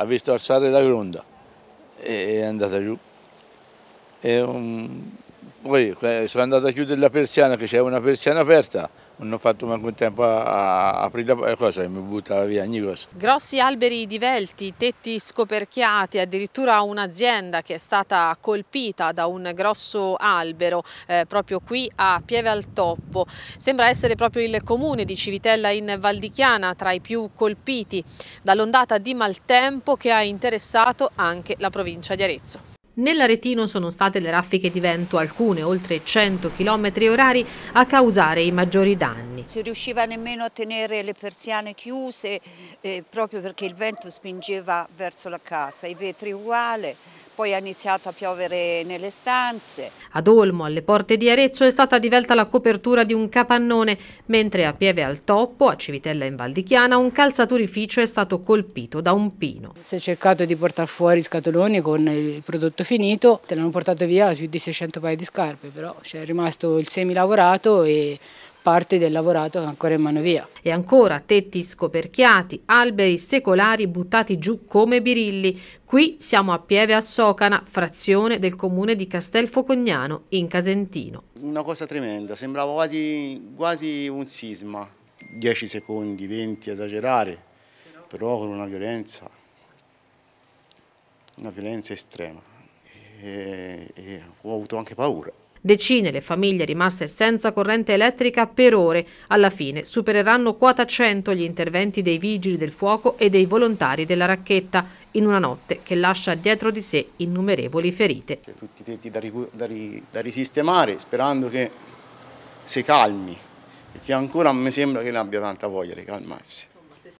ha visto alzare la gronda e è andata giù. E, um, poi eh, sono andato a chiudere la persiana, che c'era una persiana aperta, non ho fatto manco un tempo a, a aprire la eh, cosa e mi buttava via ogni cosa. Grossi alberi divelti, tetti scoperchiati, addirittura un'azienda che è stata colpita da un grosso albero eh, proprio qui a Pieve al Toppo. Sembra essere proprio il comune di Civitella in Valdichiana tra i più colpiti dall'ondata di maltempo che ha interessato anche la provincia di Arezzo. Nell'Aretino sono state le raffiche di vento, alcune oltre 100 km orari, a causare i maggiori danni. Non si riusciva nemmeno a tenere le persiane chiuse eh, proprio perché il vento spingeva verso la casa, i vetri uguali poi ha iniziato a piovere nelle stanze. Ad Olmo, alle porte di Arezzo, è stata divelta la copertura di un capannone, mentre a Pieve al Toppo, a Civitella in Valdichiana, un calzaturificio è stato colpito da un pino. Si è cercato di portare fuori scatoloni con il prodotto finito, te l'hanno portato via più di 600 paia di scarpe, però c'è rimasto il semilavorato e parte del lavorato che ancora in mano via. E ancora tetti scoperchiati, alberi secolari buttati giù come birilli. Qui siamo a Pieve a Socana, frazione del comune di Castelfocognano, in Casentino. Una cosa tremenda, sembrava quasi, quasi un sisma. 10 secondi, 20, esagerare, però con una violenza, una violenza estrema. E, e ho avuto anche paura. Decine le famiglie rimaste senza corrente elettrica per ore. Alla fine supereranno quota 100 gli interventi dei vigili del fuoco e dei volontari della racchetta in una notte che lascia dietro di sé innumerevoli ferite. Tutti i tetti da, da, da risistemare sperando che si calmi, perché ancora mi sembra che ne abbia tanta voglia di calmarsi.